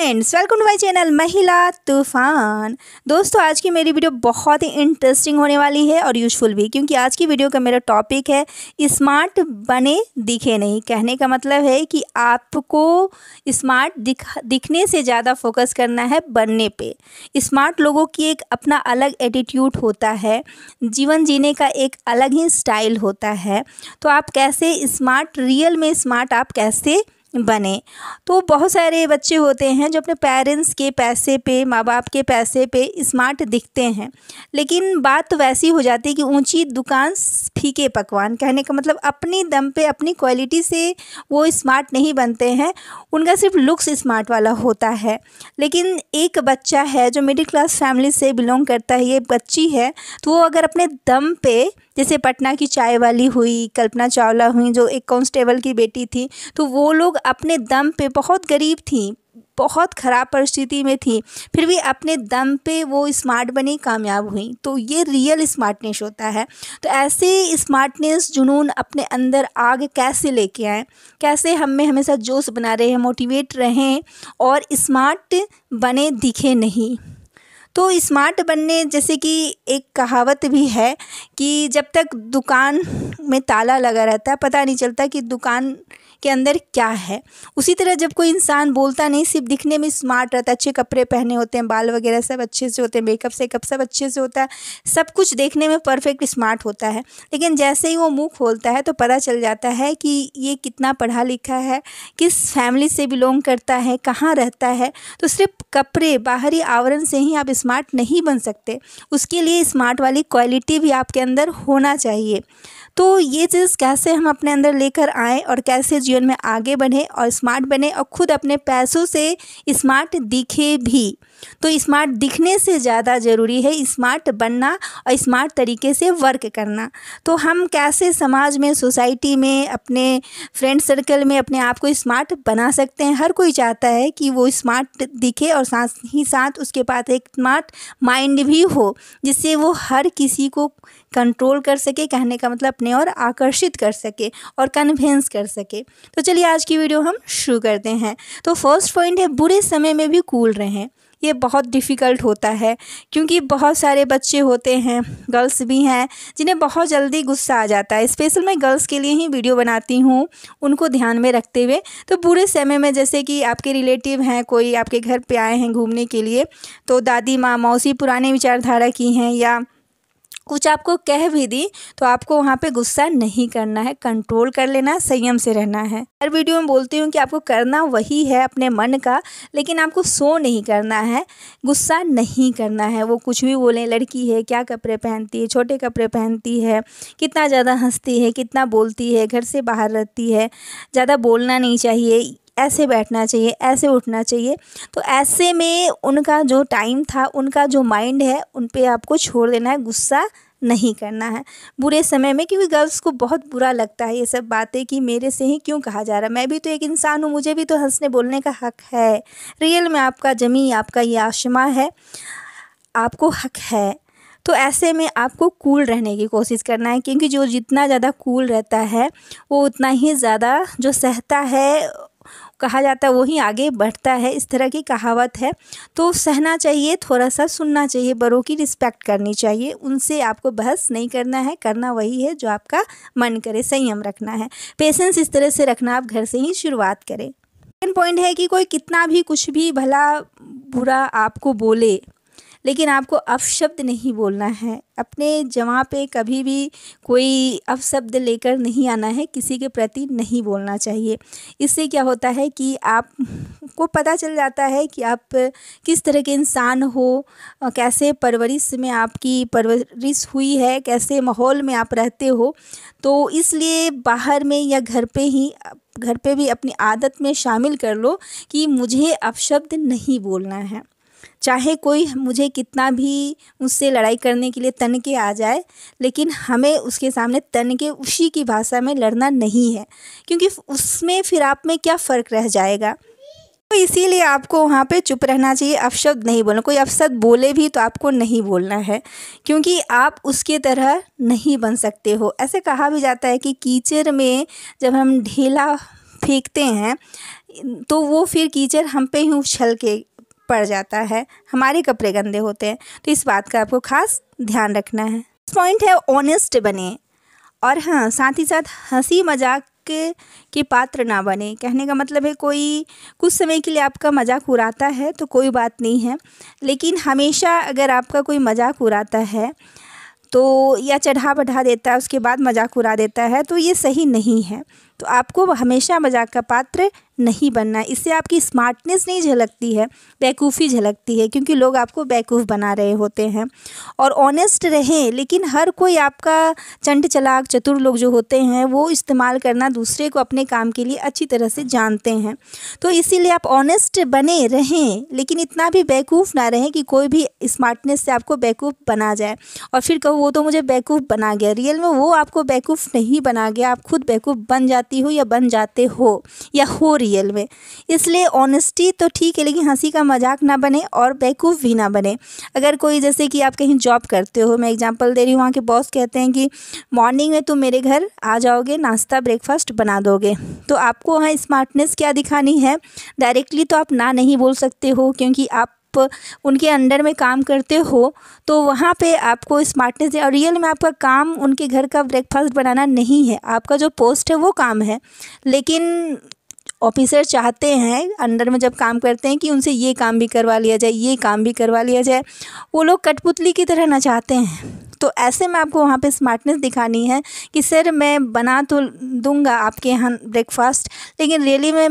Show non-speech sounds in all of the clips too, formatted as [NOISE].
friends welcome to my channel Mahila Toofan दोस्तों आज की मेरी वीडियो बहुत ही इंटरेस्टिंग होने वाली है और यूजफुल भी क्योंकि आज की वीडियो का मेरा टॉपिक है स्मार्ट बने दिखे नहीं कहने का मतलब है कि आपको स्मार्ट दिख दिखने से ज़्यादा फोकस करना है बनने पे स्मार्ट लोगों की एक अपना अलग एटीट्यूड होता है जीवन जीने का एक अलग ही स्टाइल होता है तो आप कैसे स्मार्ट रियल में स्मार्ट आप कैसे बने तो बहुत सारे बच्चे होते हैं जो अपने पेरेंट्स के पैसे पे माँ बाप के पैसे पे स्मार्ट दिखते हैं लेकिन बात तो वैसी हो जाती है कि ऊंची दुकान फीके पकवान कहने का मतलब अपनी दम पे अपनी क्वालिटी से वो स्मार्ट नहीं बनते हैं उनका सिर्फ लुक्स स्मार्ट वाला होता है लेकिन एक बच्चा है जो मिडिल क्लास फैमिली से बिलोंग करता है ये बच्ची है तो वो अगर अपने दम पे जैसे पटना की चाय वाली हुई कल्पना चावला हुई जो एक कांस्टेबल की बेटी थी तो वो लोग अपने दम पे बहुत गरीब थी बहुत ख़राब परिस्थिति में थी फिर भी अपने दम पे वो स्मार्ट बनी कामयाब हुई तो ये रियल स्मार्टनेस होता है तो ऐसे स्मार्टनेस जुनून अपने अंदर आग कैसे लेके आए कैसे हम में हमेशा जोश बना रहे हैं मोटिवेट रहें और स्मार्ट बने दिखे नहीं तो स्मार्ट बनने जैसे कि एक कहावत भी है कि जब तक दुकान में ताला लगा रहता है पता नहीं चलता कि दुकान के अंदर क्या है उसी तरह जब कोई इंसान बोलता नहीं सिर्फ दिखने में स्मार्ट रहता है अच्छे कपड़े पहने होते हैं बाल वगैरह सब अच्छे से होते हैं मेकअप सेकअप सब अच्छे से होता है सब कुछ देखने में परफेक्ट स्मार्ट होता है लेकिन जैसे ही वो मुँह खोलता है तो पता चल जाता है कि ये कितना पढ़ा लिखा है किस फैमिली से बिलोंग करता है कहाँ रहता है तो सिर्फ कपड़े बाहरी आवरण से ही आप स्मार्ट नहीं बन सकते उसके लिए स्मार्ट वाली क्वालिटी भी आपके अंदर होना चाहिए तो ये चीज़ कैसे हम अपने अंदर लेकर आएँ और कैसे जीवन में आगे बढ़े और स्मार्ट बने और खुद अपने पैसों से स्मार्ट दिखे भी तो स्मार्ट दिखने से ज़्यादा ज़रूरी है स्मार्ट बनना और स्मार्ट तरीके से वर्क करना तो हम कैसे समाज में सोसाइटी में अपने फ्रेंड सर्कल में अपने आप को स्मार्ट बना सकते हैं हर कोई चाहता है कि वो स्मार्ट दिखे और साथ ही साथ उसके पास एक स्मार्ट माइंड भी हो जिससे वो हर किसी को कंट्रोल कर सके कहने का मतलब अपने और आकर्षित कर सके और कन्विंस कर सके तो चलिए आज की वीडियो हम शुरू करते हैं तो फर्स्ट पॉइंट है बुरे समय में भी कूल रहें ये बहुत डिफ़िकल्ट होता है क्योंकि बहुत सारे बच्चे होते हैं गर्ल्स भी हैं जिन्हें बहुत जल्दी गुस्सा आ जाता है स्पेशल मैं गर्ल्स के लिए ही वीडियो बनाती हूँ उनको ध्यान में रखते हुए तो बुरे समय में जैसे कि आपके रिलेटिव हैं कोई आपके घर पे आए हैं घूमने के लिए तो दादी माँ मौसी पुराने विचारधारा की हैं या कुछ आपको कह भी दी तो आपको वहाँ पे गुस्सा नहीं करना है कंट्रोल कर लेना संयम से रहना है हर वीडियो में बोलती हूँ कि आपको करना वही है अपने मन का लेकिन आपको सो नहीं करना है गुस्सा नहीं करना है वो कुछ भी बोलें लड़की है क्या कपड़े पहनती है छोटे कपड़े पहनती है कितना ज़्यादा हंसती है कितना बोलती है घर से बाहर रहती है ज़्यादा बोलना नहीं चाहिए ऐसे बैठना चाहिए ऐसे उठना चाहिए तो ऐसे में उनका जो टाइम था उनका जो माइंड है उन पर आपको छोड़ देना है गुस्सा नहीं करना है बुरे समय में क्योंकि गर्ल्स को बहुत बुरा लगता है ये सब बातें कि मेरे से ही क्यों कहा जा रहा है मैं भी तो एक इंसान हूँ मुझे भी तो हंसने बोलने का हक है रियल में आपका जमी आपका ये आशमा है आपको हक है तो ऐसे में आपको कूल रहने की कोशिश करना है क्योंकि जो जितना ज़्यादा कूल रहता है वो उतना ही ज़्यादा जो सहता है कहा जाता है वही आगे बढ़ता है इस तरह की कहावत है तो सहना चाहिए थोड़ा सा सुनना चाहिए बड़ों की रिस्पेक्ट करनी चाहिए उनसे आपको बहस नहीं करना है करना वही है जो आपका मन करे संयम रखना है पेशेंस इस तरह से रखना आप घर से ही शुरुआत करें सेकेंड पॉइंट है कि कोई कितना भी कुछ भी भला बुरा आपको बोले लेकिन आपको अपशब्द नहीं बोलना है अपने जमा पे कभी भी कोई अपशब्द लेकर नहीं आना है किसी के प्रति नहीं बोलना चाहिए इससे क्या होता है कि आप को पता चल जाता है कि आप किस तरह के इंसान हो कैसे परवरिश में आपकी परवरिश हुई है कैसे माहौल में आप रहते हो तो इसलिए बाहर में या घर पे ही घर पे भी अपनी आदत में शामिल कर लो कि मुझे अपशब्द नहीं बोलना है चाहे कोई मुझे कितना भी उससे लड़ाई करने के लिए तन के आ जाए लेकिन हमें उसके सामने तन के उसी की भाषा में लड़ना नहीं है क्योंकि उसमें फिर आप में क्या फ़र्क रह जाएगा तो इसीलिए आपको वहाँ पे चुप रहना चाहिए अपशब्द नहीं बोलना कोई अपशब्द बोले भी तो आपको नहीं बोलना है क्योंकि आप उसके तरह नहीं बन सकते हो ऐसे कहा भी जाता है कि कीचड़ में जब हम ढीला फेंकते हैं तो वो फिर कीचड़ हम पे ही उछल के पड़ जाता है हमारे कपड़े गंदे होते हैं तो इस बात का आपको खास ध्यान रखना है पॉइंट है ऑनेस्ट बने और हाँ साथ ही साथ हंसी मजाक के, के पात्र ना बने कहने का मतलब है कोई कुछ समय के लिए आपका मजाक उड़ाता है तो कोई बात नहीं है लेकिन हमेशा अगर आपका कोई मजाक उड़ाता है तो या चढ़ा बढ़ा देता है उसके बाद मजाक उड़ा देता है तो ये सही नहीं है तो आपको हमेशा मजाक का पात्र नहीं बनना इससे आपकी स्मार्टनेस नहीं झलकती है बेवकूफ़ी झलकती है क्योंकि लोग आपको बेवकूफ़ बना रहे होते हैं और ऑनेस्ट रहें लेकिन हर कोई आपका चंड चलाक चतुर लोग जो होते हैं वो इस्तेमाल करना दूसरे को अपने काम के लिए अच्छी तरह से जानते हैं तो इसीलिए आप ऑनेस्ट बने रहें लेकिन इतना भी बेवकूफ़ ना रहें कि कोई भी स्मार्टनेस से आपको बेवकूफ़ बना जाए और फिर कहो वो तो मुझे बेवकूफ़ बना गया रियल में वो आपको बेवकूफ़ नहीं बना गया आप खुद बेवकूफ़ बन जाती हो या बन जाते हो या हो रही रियल में इसलिए ऑनेस्टी तो ठीक है लेकिन हंसी का मजाक ना बने और बेवकूफ़ भी ना बने अगर कोई जैसे कि आप कहीं जॉब करते हो मैं एग्जांपल दे रही हूँ वहाँ के बॉस कहते हैं कि मॉर्निंग में तुम मेरे घर आ जाओगे नाश्ता ब्रेकफास्ट बना दोगे तो आपको वहाँ स्मार्टनेस क्या दिखानी है डायरेक्टली तो आप ना नहीं बोल सकते हो क्योंकि आप आप उनके अंडर में काम करते हो तो वहाँ पे आपको स्मार्टनेस और रियल में आपका काम उनके घर का ब्रेकफास्ट बनाना नहीं है आपका जो पोस्ट है वो काम है लेकिन ऑफिसर चाहते हैं अंडर में जब काम करते हैं कि उनसे ये काम भी करवा लिया जाए ये काम भी करवा लिया जाए वो लोग कठपुतली की तरह ना चाहते हैं तो ऐसे में आपको वहाँ पे स्मार्टनेस दिखानी है कि सर मैं बना तो दूंगा आपके यहाँ ब्रेकफास्ट लेकिन रियली में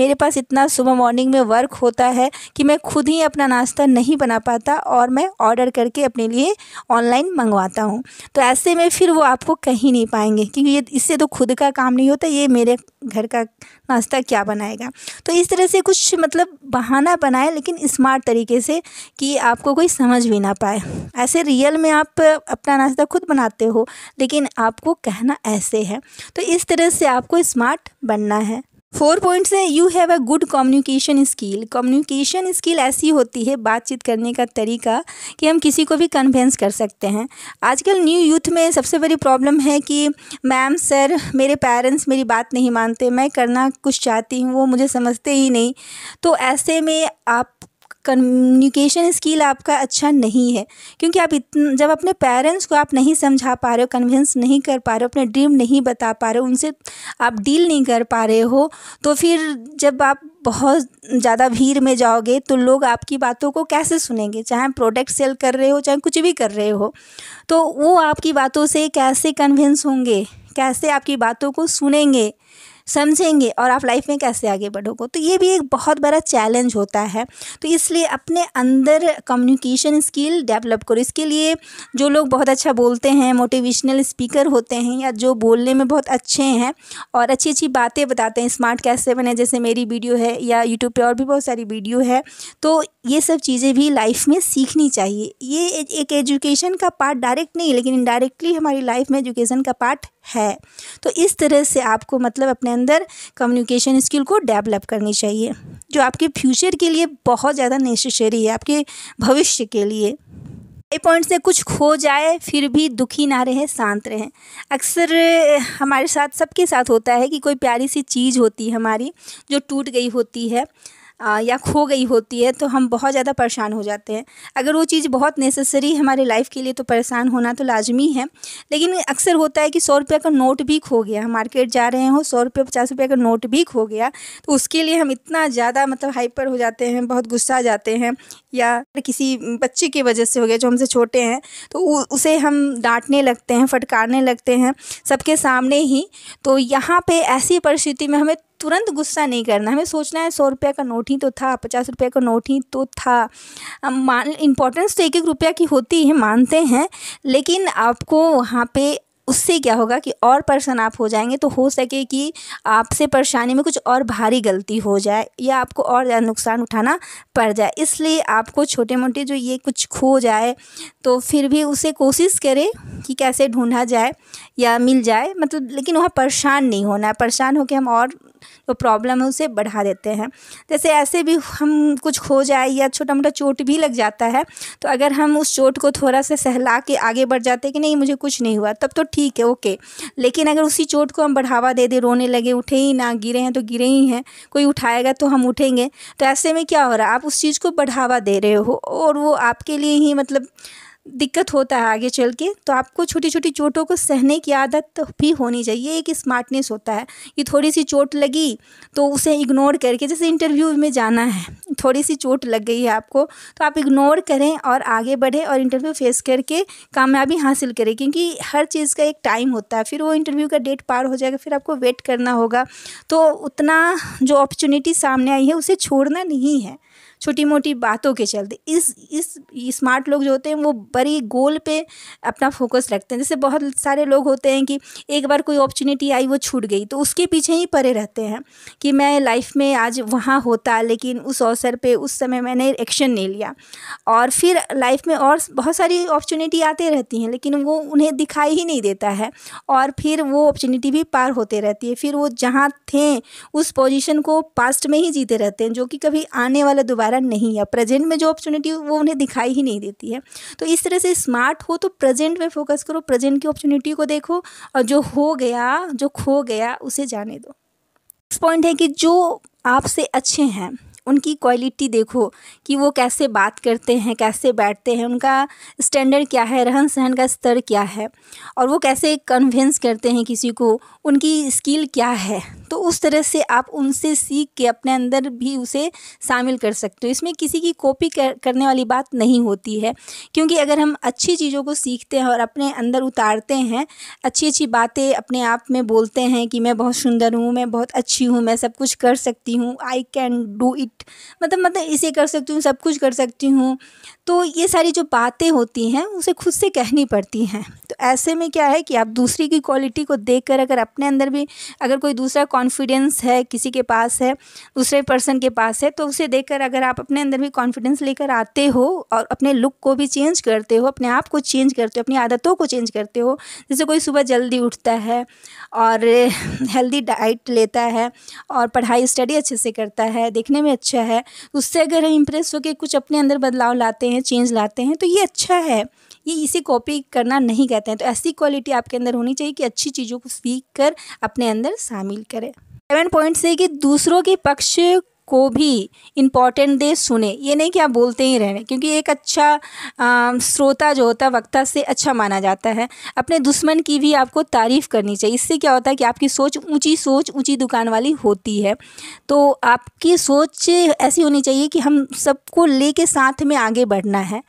मेरे पास इतना सुबह मॉर्निंग में वर्क होता है कि मैं खुद ही अपना नाश्ता नहीं बना पाता और मैं ऑर्डर करके अपने लिए ऑनलाइन मंगवाता हूँ तो ऐसे में फिर वो आपको कहीं नहीं पाएंगे क्योंकि ये इससे तो खुद का काम नहीं होता ये मेरे घर का नाश्ता क्या बनाएगा तो इस तरह से कुछ मतलब बहाना बनाए लेकिन स्मार्ट तरीके से कि आपको कोई समझ भी ना पाए ऐसे रियल में आप अपना नाश्ता खुद बनाते हो लेकिन आपको कहना ऐसे है तो इस तरह से आपको स्मार्ट बनना है फोर पॉइंट्स हैं you have a good communication skill communication skill ऐसी होती है बातचीत करने का तरीका कि हम किसी को भी कन्वेंस कर सकते हैं आजकल न्यू यूथ में सबसे बड़ी प्रॉब्लम है कि मैम सर मेरे पेरेंट्स मेरी बात नहीं मानते मैं करना कुछ चाहती हूँ वो मुझे समझते ही नहीं तो ऐसे में आप कम्युनिकेशन स्किल आपका अच्छा नहीं है क्योंकि आप इतना जब अपने पेरेंट्स को आप नहीं समझा पा रहे हो कन्विंस नहीं कर पा रहे हो अपने ड्रीम नहीं बता पा रहे हो उनसे आप डील नहीं कर पा रहे हो तो फिर जब आप बहुत ज़्यादा भीड़ में जाओगे तो लोग आपकी बातों को कैसे सुनेंगे चाहे प्रोडक्ट सेल कर रहे हो चाहे कुछ भी कर रहे हो तो वो आपकी बातों से कैसे कन्विंस होंगे कैसे आपकी बातों को सुनेंगे समझेंगे और आप लाइफ में कैसे आगे बढ़ोगे तो ये भी एक बहुत बड़ा चैलेंज होता है तो इसलिए अपने अंदर कम्युनिकेशन स्किल डेवलप करो इसके लिए जो लोग बहुत अच्छा बोलते हैं मोटिवेशनल स्पीकर होते हैं या जो बोलने में बहुत अच्छे हैं और अच्छी अच्छी बातें बताते हैं स्मार्ट कैसे बने जैसे मेरी वीडियो है या यूट्यूब पर और भी बहुत सारी वीडियो है तो ये सब चीज़ें भी लाइफ में सीखनी चाहिए ये एक एजुकेशन का पार्ट डायरेक्ट नहीं लेकिन इनडायरेक्टली हमारी लाइफ में एजुकेशन का पार्ट है तो इस तरह से आपको मतलब अपने अंदर कम्युनिकेशन स्किल को डेवलप करनी चाहिए जो आपके फ्यूचर के लिए बहुत ज़्यादा नेसेसरी है आपके भविष्य के लिए पॉइंट से कुछ खो जाए फिर भी दुखी ना रहें शांत रहें अक्सर हमारे साथ सबके साथ होता है कि कोई प्यारी सी चीज़ होती है हमारी जो टूट गई होती है या खो गई होती है तो हम बहुत ज़्यादा परेशान हो जाते हैं अगर वो चीज़ बहुत नेसेसरी है हमारे लाइफ के लिए तो परेशान होना तो लाजमी है लेकिन अक्सर होता है कि सौ रुपये का नोट भी खो गया हम मार्केट जा रहे हो सौ रुपये पचास रुपये का नोट भी खो गया तो उसके लिए हम इतना ज़्यादा मतलब हाइपर हो जाते हैं बहुत गुस्सा आ जाते हैं या किसी बच्चे की वजह से हो गया जो हमसे छोटे हैं तो उसे हम डांटने लगते हैं फटकारने लगते हैं सबके सामने ही तो यहाँ पर ऐसी परिस्थिति में हमें तुरंत गुस्सा नहीं करना हमें सोचना है सौ रुपये का नोट ही तो था पचास रुपये का नोट ही तो था मान इम्पोर्टेंस तो एक एक रुपया की होती है मानते हैं लेकिन आपको वहाँ पे उससे क्या होगा कि और परेशान आप हो जाएंगे तो हो सके कि आपसे परेशानी में कुछ और भारी गलती हो जाए या आपको और ज़्यादा नुकसान उठाना पड़ जाए इसलिए आपको छोटे मोटे जो ये कुछ खो जाए तो फिर भी उसे कोशिश करें कि कैसे ढूंढा जाए या मिल जाए मतलब लेकिन वहाँ परेशान नहीं होना है परेशान होकर हम और जो तो प्रॉब्लम है उसे बढ़ा देते हैं जैसे ऐसे भी हम कुछ खो जाए या छोटा मोटा चोट भी लग जाता है तो अगर हम उस चोट को थोड़ा सा सहला के आगे बढ़ जाते कि नहीं मुझे कुछ नहीं हुआ तब तो ठीक है ओके लेकिन अगर उसी चोट को हम बढ़ावा दे दें रोने लगे उठे ही ना गिरे हैं तो गिरे ही हैं कोई उठाएगा तो हम उठेंगे तो ऐसे में क्या हो रहा है आप उस चीज़ को बढ़ावा दे रहे हो और वो आपके लिए ही मतलब दिक्कत होता है आगे चल के तो आपको छोटी छोटी चोटों को सहने की आदत भी होनी चाहिए एक स्मार्टनेस होता है कि थोड़ी सी चोट लगी तो उसे इग्नोर करके जैसे इंटरव्यू में जाना है थोड़ी सी चोट लग गई है आपको तो आप इग्नोर करें और आगे बढ़ें और इंटरव्यू फेस करके कामयाबी हासिल करें क्योंकि हर चीज़ का एक टाइम होता है फिर वो इंटरव्यू का डेट पार हो जाएगा फिर आपको वेट करना होगा तो उतना जो अपॉर्चुनिटी सामने आई है उसे छोड़ना नहीं है छोटी मोटी बातों के चलते इस इस स्मार्ट लोग जो होते हैं वो बड़ी गोल पे अपना फोकस रखते हैं जैसे बहुत सारे लोग होते हैं कि एक बार कोई अपॉर्चुनिटी आई वो छूट गई तो उसके पीछे ही परे रहते हैं कि मैं लाइफ में आज वहाँ होता लेकिन उस अवसर पर उस समय मैंने एक्शन नहीं लिया और फिर लाइफ में और बहुत सारी अपॉर्चुनिटी आते रहती हैं लेकिन वो उन्हें दिखाई ही नहीं देता है और फिर वो अपॉर्चुनिटी भी पार होते रहती है फिर वो जहाँ थे उस पोजीशन को पास्ट में ही जीते रहते हैं जो कि कभी आने वाला दोबारा कारण नहीं है प्रेजेंट में जो अपॉर्चुनिटी वो उन्हें दिखाई ही नहीं देती है तो इस तरह से स्मार्ट हो तो प्रेजेंट में फोकस करो प्रेजेंट की अपॉर्चुनिटी को देखो और जो हो गया जो खो गया उसे जाने दो नेक्स्ट पॉइंट है कि जो आपसे अच्छे हैं उनकी क्वालिटी देखो कि वो कैसे बात करते हैं कैसे बैठते हैं उनका स्टैंडर्ड क्या है रहन सहन का स्तर क्या है और वो कैसे कन्विंस करते हैं किसी को उनकी स्किल क्या है तो उस तरह से आप उनसे सीख के अपने अंदर भी उसे शामिल कर सकते हो इसमें किसी की कॉपी कर, करने वाली बात नहीं होती है क्योंकि अगर हम अच्छी चीज़ों को सीखते हैं और अपने अंदर उतारते हैं अच्छी अच्छी बातें अपने आप में बोलते हैं कि मैं बहुत सुंदर हूँ मैं बहुत अच्छी हूँ मैं सब कुछ कर सकती हूँ आई कैन डू इट मतलब मतलब इसे कर सकती हूँ सब कुछ कर सकती हूँ तो ये सारी जो बातें होती हैं उसे खुद से कहनी पड़ती हैं ऐसे में क्या है कि आप दूसरी की क्वालिटी को देख कर अगर अपने अंदर भी अगर कोई दूसरा कॉन्फिडेंस है किसी के पास है दूसरे पर्सन के पास है तो उसे देख कर अगर आप अपने अंदर भी कॉन्फिडेंस लेकर आते हो और अपने लुक को भी चेंज करते हो अपने आप को चेंज करते हो अपनी आदतों को चेंज करते हो जैसे कोई सुबह जल्दी उठता है और हेल्दी [LAUGHS] डाइट लेता है और पढ़ाई स्टडी अच्छे से करता है देखने में अच्छा है उससे अगर इम्प्रेस होकर कुछ अपने अंदर बदलाव लाते हैं चेंज लाते हैं तो ये अच्छा है ये इसी कॉपी करना नहीं कहते हैं तो ऐसी क्वालिटी आपके अंदर होनी चाहिए कि अच्छी चीज़ों को सीख कर अपने अंदर शामिल करें सेवन पॉइंट है कि दूसरों के पक्ष को भी इम्पॉर्टेंट दे सुने ये नहीं कि आप बोलते ही रहने क्योंकि एक अच्छा आ, श्रोता जो होता है वक्ता से अच्छा माना जाता है अपने दुश्मन की भी आपको तारीफ़ करनी चाहिए इससे क्या होता है कि आपकी सोच ऊंची सोच ऊंची दुकान वाली होती है तो आपकी सोच ऐसी होनी चाहिए कि हम सबको ले के साथ में आगे बढ़ना है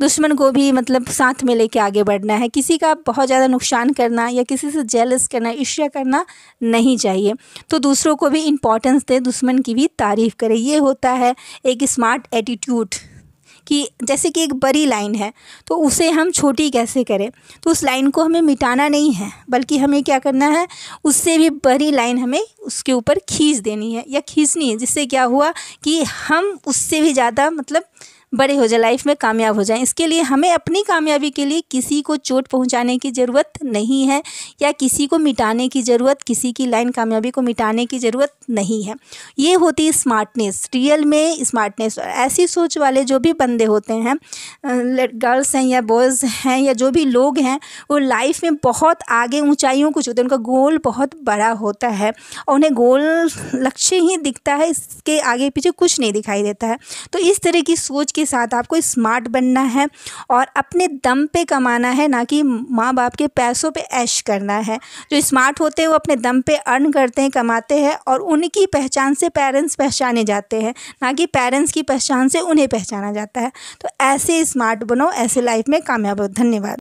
दुश्मन को भी मतलब साथ में लेके आगे बढ़ना है किसी का बहुत ज़्यादा नुकसान करना या किसी से जेलस करना ईर्ष्या करना नहीं चाहिए तो दूसरों को भी इम्पोर्टेंस दे दुश्मन की भी तारीफ़ करें ये होता है एक स्मार्ट एटीट्यूड कि जैसे कि एक बड़ी लाइन है तो उसे हम छोटी कैसे करें तो उस लाइन को हमें मिटाना नहीं है बल्कि हमें क्या करना है उससे भी बड़ी लाइन हमें उसके ऊपर खींच देनी है या खींचनी है जिससे क्या हुआ कि हम उससे भी ज़्यादा मतलब बड़े हो जाए लाइफ में कामयाब हो जाए इसके लिए हमें अपनी कामयाबी के लिए किसी को चोट पहुंचाने की ज़रूरत नहीं है या किसी को मिटाने की ज़रूरत किसी की लाइन कामयाबी को मिटाने की ज़रूरत नहीं है ये होती है स्मार्टनेस रियल में स्मार्टनेस ऐसी सोच वाले जो भी बंदे होते हैं गर्ल्स हैं या बॉयज़ हैं या जो भी लोग हैं वो लाइफ में बहुत आगे ऊँचाइयों कुछ छूते हैं उनका गोल बहुत बड़ा होता है और उन्हें गोल लक्ष्य ही दिखता है इसके आगे पीछे कुछ नहीं दिखाई देता है तो इस तरह की सोच के के साथ आपको स्मार्ट बनना है और अपने दम पे कमाना है ना कि माँ बाप के पैसों पे ऐश करना है जो स्मार्ट होते हैं वो अपने दम पे अर्न करते हैं कमाते हैं और उनकी पहचान से पेरेंट्स पहचाने जाते हैं ना कि पेरेंट्स की पहचान से उन्हें पहचाना जाता है तो ऐसे स्मार्ट बनो ऐसे लाइफ में कामयाब हो धन्यवाद